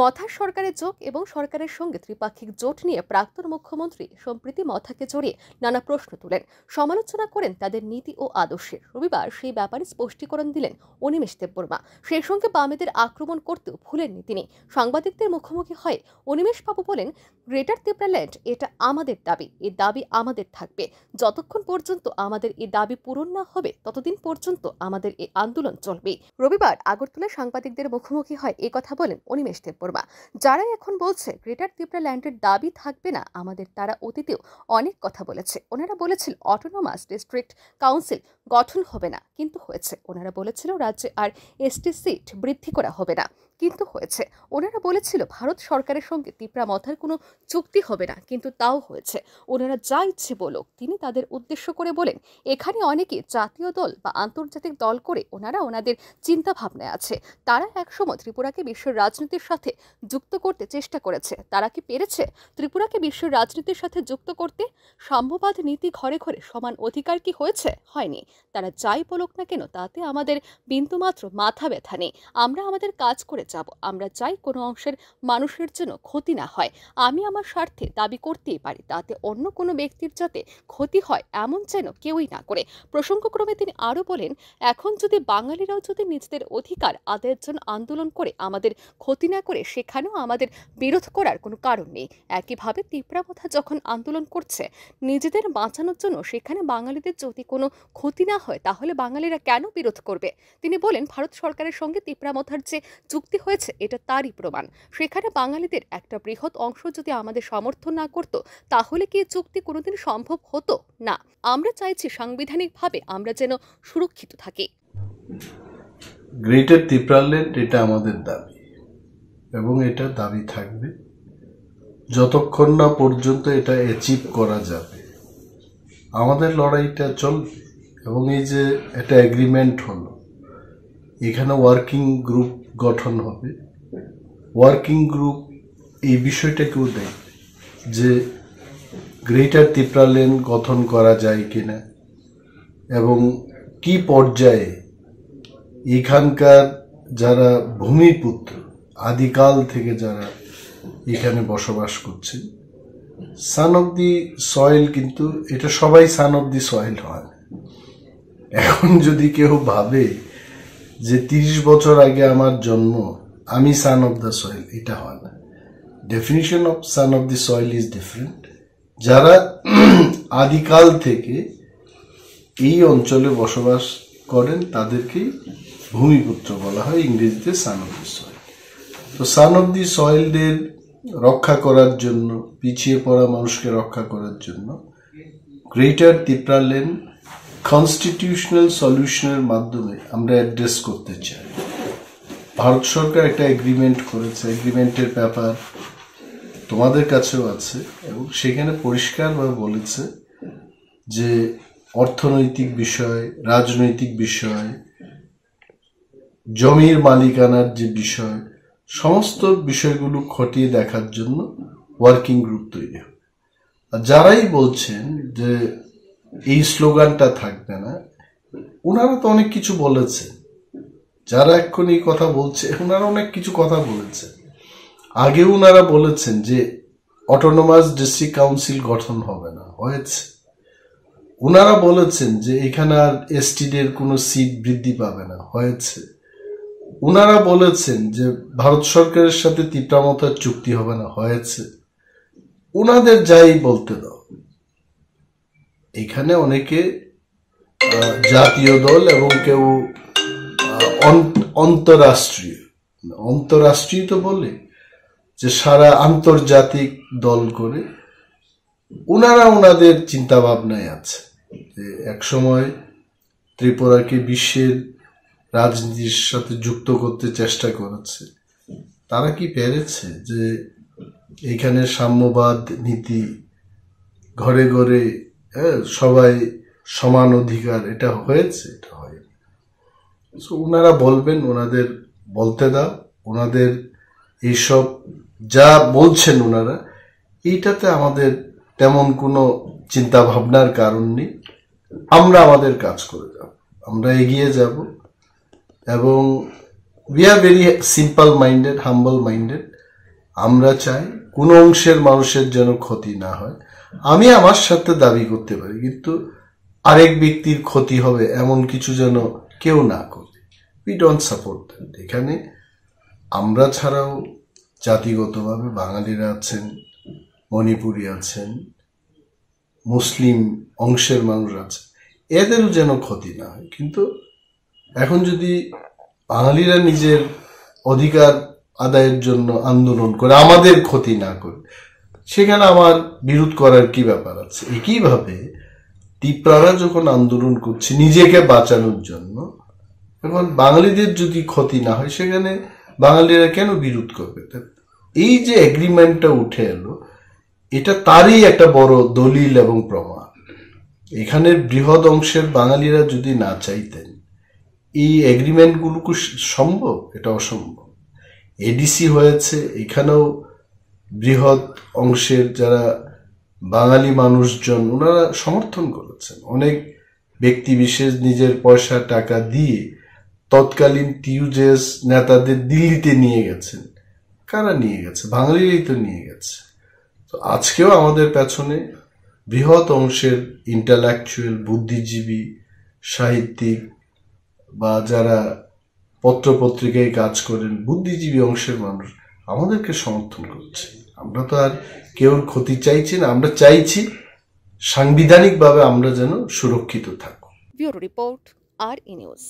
মথার সরকারের যোগ এবং সরকারের সঙ্গে ত্রিপাক্ষিক জোট নিয়ে প্রাক্তন মুখ্যমন্ত্রী সম্প্রীতি মথাকে জড়িয়ে নানা প্রশ্ন তুলেন সমালোচনা করেন তাদের নীতি ও আদর্শের রবিবার সেই ব্যাপারে স্পষ্টীকরণ দিলেন অনিমেষ দেববর্মা সেই সঙ্গে বামেদের আক্রমণ করতেও ভুলেননি তিনি সাংবাদিকদের মুখোমুখি হয়ে অনিমেষবাবু বলেন গ্রেটার ত্রিপ্রাল্যান্ড এটা আমাদের দাবি এ দাবি আমাদের থাকবে যতক্ষণ পর্যন্ত আমাদের এ দাবি পূরণ না হবে ততদিন পর্যন্ত আমাদের এ আন্দোলন চলবে রবিবার আগরতলায় সাংবাদিকদের মুখোমুখি হয় এ কথা বলেন অনিমেষ দেব করবা যারা এখন বলছে গ্রেটার ত্রিপুরা ল্যান্ডের দাবি থাকবে না আমাদের তারা অতীতেও অনেক কথা বলেছে ওনারা বলেছিল অটোনোমাস ডিস্ট্রিক্ট কাউন্সিল গঠন হবে না কিন্তু হয়েছে ওনারা বলেছিল রাজ্যে আর এসটি সিট বৃদ্ধি করা হবে না কিন্তু হয়েছে ওনারা বলেছিল ভারত সরকারের সঙ্গে তিপ্রা মথার কোনো চুক্তি হবে না কিন্তু তাও হয়েছে ওনারা যা ইচ্ছে বলুক তিনি তাদের উদ্দেশ্য করে বলেন এখানে অনেকে জাতীয় দল বা আন্তর্জাতিক দল করে ওনারা ওনাদের চিন্তাভাবনায় আছে তারা একসময় ত্রিপুরাকে বিশ্বের রাজনীতির সাথে যুক্ত করতে চেষ্টা করেছে তারা কি পেরেছে ত্রিপুরাকে বিশ্বের রাজনীতির সাথে যুক্ত করতে সাম্যবাদ নীতি ঘরে ঘরে সমান অধিকার কি হয়েছে হয়নি তারা যাই বলুক না কেন তাতে আমাদের বিন্দুমাত্র মাথা ব্যথা নেই আমরা আমাদের কাজ করে যাব আমরা চাই কোনো অংশের মানুষের জন্য ক্ষতি না হয় আমি আমার স্বার্থে দাবি করতেই পারি তাতে অন্য কোনো ব্যক্তির যাতে ক্ষতি হয় এমন যেন কেউই না করে প্রসঙ্গক্রমে তিনি আরও বলেন এখন যদি বাঙালিরাও যদি নিজেদের অধিকার আদায়ের জন্য আন্দোলন করে আমাদের ক্ষতি না করে সেখানেও আমাদের বিরোধ করার কোনো কারণ নেই একইভাবে তীব্রামথা যখন আন্দোলন করছে নিজেদের বাঁচানোর জন্য সেখানে বাঙালিদের যদি কোনো ক্ষতি না হয় তাহলে বাঙালিরা কেন বিরোধ করবে তিনি বলেন ভারত সরকারের সঙ্গে তীব্রামথার যে চুক্তি হয়েছে এটা তারই প্রমাণ সেখানে বাঙালিদের একটা বৃহৎ অংশ যদি আমাদের সমর্থন না করত তাহলে কি চুক্তি কোনোদিন সম্ভব হতো না আমরা চাইছি সাংবিধানিকভাবে আমরা যেন সুরক্ষিত থাকি গ্রেটার ত্রিপ্রাল্যান্ড এটা আমাদের দাবি এবং এটা দাবি থাকবে যতক্ষণ না পর্যন্ত এটা অ্যাচিভ করা যাবে আমাদের লড়াইটা চলবে এবং এই যে একটা অ্যাগ্রিমেন্ট হলো এখানে ওয়ার্কিং গ্রুপ গঠন হবে ওয়ার্কিং গ্রুপ এই বিষয়টাকেও দেয় যে গ্রেটার তিপ্রা লেন গঠন করা যায় কিনা এবং কি পর্যায়ে এখানকার যারা ভূমিপুত্র আদিকাল থেকে যারা এখানে বসবাস করছে সান অব দি সয়েল কিন্তু এটা সবাই সান অব দি সয়েল হয় এখন যদি কেউ ভাবে যে তিরিশ বছর আগে আমার জন্ম আমি সান অফ দ্য সয়েল এটা হয় না definition of son of the soil is different যারা আদিকাল থেকে এই অঞ্চলে বসবাস করেন তাদেরকেই ভূমিপুত্র বলা হয় ইংরেজিতে সান অফ দি সয়েল তো সান অফ দি সয়েলদের রক্ষা করার জন্য পিছিয়ে পড়া মানুষকে রক্ষা করার জন্য গ্রেটার ত্রিপ্রালেন কনস্টিটিউশনাল সলিউশনের মাধ্যমে আমরা অ্যাড্রেস করতে চাই ভারত সরকার একটা এগ্রিমেন্ট করেছে এগ্রিমেন্টের ব্যাপার তোমাদের কাছেও আছে এবং সেখানে পরিষ্কারভাবে বলেছে যে অর্থনৈতিক বিষয় রাজনৈতিক বিষয় জমির মালিকানার যে বিষয় সমস্ত বিষয়গুলো খটিয়ে দেখার জন্য ওয়ার্কিং গ্রুপ তৈরি হবে যারাই বলছেন যে এই স্লোগানটা থাকবে না ওনারা তো অনেক কিছু বলেছে যারা এক্ষুনি কথা বলছে ওনারা অনেক কিছু কথা বলেছে আগে ওনারা বলেছেন যে অটোনোমাস ডিস্ট্রিক্ট কাউন্সিল গঠন হবে না হয়েছে ওনারা বলেছেন যে এখানে আর এসটিডের কোনো সিট বৃদ্ধি পাবে না হয়েছে ওনারা বলেছেন যে ভারত সরকারের সাথে তিপ্রামতার চুক্তি হবে না হয়েছে ওনাদের যাই বলতে দাও এখানে অনেকে জাতীয় দল এবং কেউ অন্তরাষ্ট্রীয় মানে অন্তরাষ্ট্রীয় তো বলে যে সারা আন্তর্জাতিক দল করে ওনারা ওনাদের চিন্তা ভাবনায় আছে যে এক সময় ত্রিপুরাকে বিশ্বের রাজনীতির সাথে যুক্ত করতে চেষ্টা করেছে তারা কি পেরেছে যে এখানে সাম্যবাদ নীতি ঘরে ঘরে হ্যাঁ, সবাই সমান অধিকার এটা হয়েছে এটা হয়নি ওনারা বলবেন ওনাদের বলতে দাও ওনাদের এইসব যা বলছেন ওনারা এইটাতে আমাদের তেমন কোনো চিন্তা ভাবনার কারণ নেই আমরা আমাদের কাজ করে যাব আমরা এগিয়ে যাব এবং we are very simple minded humble minded আমরা চাই কোনো অংশের মানুষের যেন ক্ষতি না হয় আমি আমার সাথে দাবি করতে পারি কিন্তু আরেক ব্যক্তির ক্ষতি হবে এমন কিছু যেন কেউ না করে উই ডোন্ট সাপোর্ট দ্যাট এখানে আমরা ছাড়াও জাতিগতভাবে বাঙালিরা আছেন মণিপুরি আছেন মুসলিম অংশের মানুষ আছে এদেরও যেন ক্ষতি না হয় কিন্তু এখন যদি বাঙালিরা নিজের অধিকার আদায়ের জন্য আন্দোলন করে আমাদের ক্ষতি না করে সেখানে আমার বিরোধ করার কি ব্যাপার আছে একইভাবে টিপ্রারা যখন আন্দোলন করছে নিজেকে বাঁচানোর জন্য এখন বাঙালিদের যদি ক্ষতি না হয় সেখানে বাঙালিরা কেন বিরোধ করবে এই যে এগ্রিমেন্টটা উঠে এলো এটা তারই একটা বড় দলিল এবং প্রমাণ এখানের বৃহৎ অংশের বাঙালিরা যদি না চাইতেন এই এগ্রিমেন্টগুলো সম্ভব এটা অসম্ভব এডিসি হয়েছে এখানেও বৃহৎ অংশের যারা বাঙালি মানুষজন ওনারা সমর্থন করেছেন অনেক ব্যক্তি বিশেষ নিজের পয়সা টাকা দিয়ে তৎকালীন টিউজেস নেতাদের দিল্লিতে নিয়ে গেছেন কারা নিয়ে গেছে বাঙালিরাই তো নিয়ে গেছে তো আজকেও আমাদের পেছনে বৃহৎ অংশের ইন্টালেকচুয়াল বুদ্ধিজীবী সাহিত্যিক বা যারা পত্রপত্রিকায় কাজ করেন বুদ্ধিজীবী অংশের মানুষ আমাদেরকে সমর্থন করছে আমরা তো আর কেউ ক্ষতি চাইছি না আমরা চাইছি সাংবিধানিকভাবে আমরা যেন সুরক্ষিত থাকি ব্যুরো রিপোর্ট আর ইনিউজ